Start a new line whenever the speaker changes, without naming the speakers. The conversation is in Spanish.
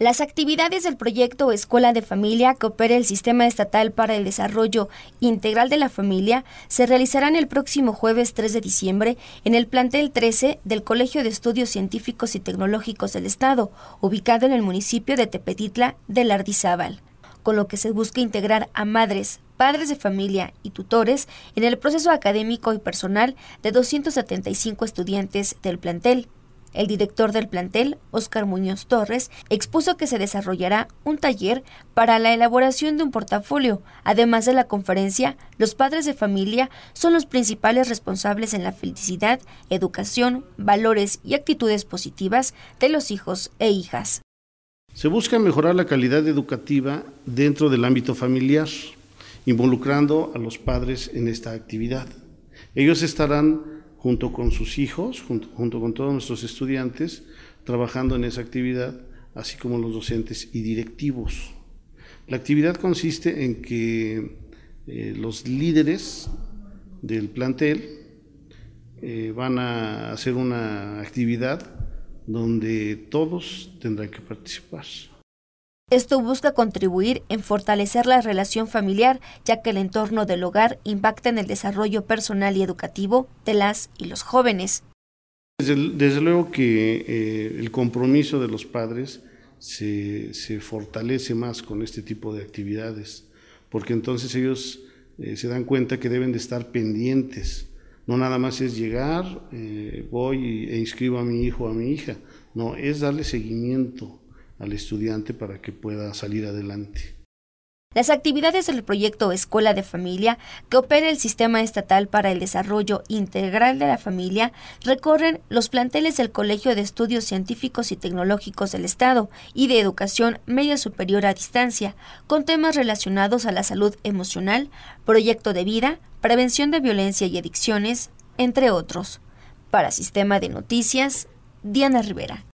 Las actividades del proyecto Escuela de Familia que opera el Sistema Estatal para el Desarrollo Integral de la Familia se realizarán el próximo jueves 3 de diciembre en el plantel 13 del Colegio de Estudios Científicos y Tecnológicos del Estado, ubicado en el municipio de Tepetitla de Lardizábal, con lo que se busca integrar a madres, padres de familia y tutores en el proceso académico y personal de 275 estudiantes del plantel. El director del plantel, Óscar Muñoz Torres, expuso que se desarrollará un taller para la elaboración de un portafolio. Además de la conferencia, los padres de familia son los principales responsables en la felicidad, educación, valores y actitudes positivas de los hijos e hijas.
Se busca mejorar la calidad educativa dentro del ámbito familiar, involucrando a los padres en esta actividad. Ellos estarán junto con sus hijos, junto, con todos nuestros estudiantes, trabajando en esa actividad, así como los docentes y directivos. La actividad consiste en que eh, los líderes del plantel eh, van a hacer una actividad donde todos tendrán que participar.
Esto busca contribuir en fortalecer la relación familiar, ya que el entorno del hogar impacta en el desarrollo personal y educativo de las y los jóvenes.
Desde, luego que eh, el compromiso de los padres se, fortalece más con este tipo de actividades, porque entonces ellos eh, se dan cuenta que deben de estar pendientes. No nada más es llegar, eh, voy e inscribo a mi hijo o a mi hija, no, es darle seguimiento al estudiante para que pueda salir adelante.
Las actividades del proyecto Escuela de Familia, que opera el Sistema Estatal para el Desarrollo Integral de la Familia, recorren los planteles del Colegio de Estudios Científicos y Tecnológicos del Estado y de Educación Media Superior a Distancia, con temas relacionados a la salud emocional, proyecto de vida, prevención de violencia y adicciones, entre otros. Para Sistema de Noticias, Diana
Rivera.